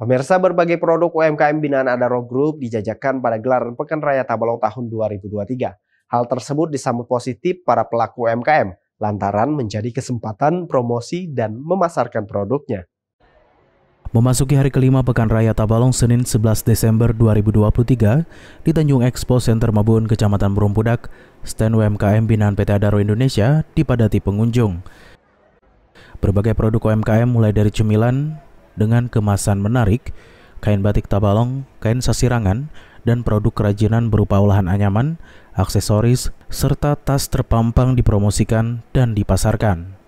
Pemirsa berbagai produk UMKM binaan Adaro Group dijajakan pada gelaran Pekan Raya Tabalong tahun 2023. Hal tersebut disambut positif para pelaku UMKM lantaran menjadi kesempatan promosi dan memasarkan produknya. Memasuki hari kelima Pekan Raya Tabalong Senin 11 Desember 2023 di Tanjung Expo Center Mabun, Kecamatan Merumpudak, stand UMKM binaan PT Adaro Indonesia dipadati pengunjung. Berbagai produk UMKM mulai dari cemilan, dengan kemasan menarik, kain batik tabalong, kain sasirangan, dan produk kerajinan berupa olahan anyaman, aksesoris, serta tas terpampang dipromosikan dan dipasarkan.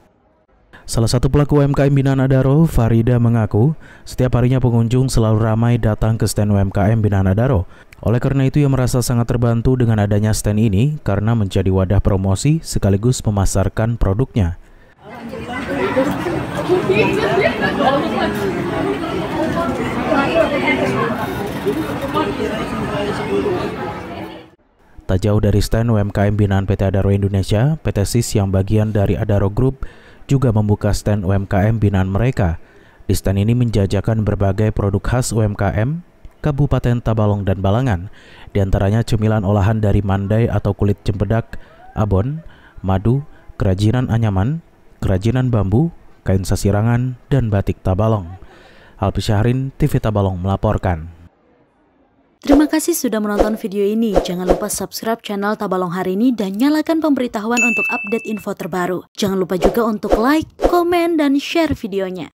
Salah satu pelaku UMKM binaan Adaro, Farida mengaku, setiap harinya pengunjung selalu ramai datang ke stand UMKM binaan Adaro. Oleh karena itu, ia merasa sangat terbantu dengan adanya stand ini karena menjadi wadah promosi sekaligus memasarkan produknya. Tak jauh dari stand UMKM binaan PT Adaro Indonesia, PT SIS yang bagian dari Adaro Group juga membuka stand UMKM binaan mereka. Di stand ini menjajakan berbagai produk khas UMKM Kabupaten Tabalong dan Balangan, diantaranya cemilan olahan dari mandai atau kulit cempedak, abon, madu, kerajinan anyaman, kerajinan bambu, kain sasirangan, dan batik Tabalong. Alpi Syahrin, TV Tabalong melaporkan. Terima kasih sudah menonton video ini. Jangan lupa subscribe channel Tabalong hari ini dan nyalakan pemberitahuan untuk update info terbaru. Jangan lupa juga untuk like, komen, dan share videonya.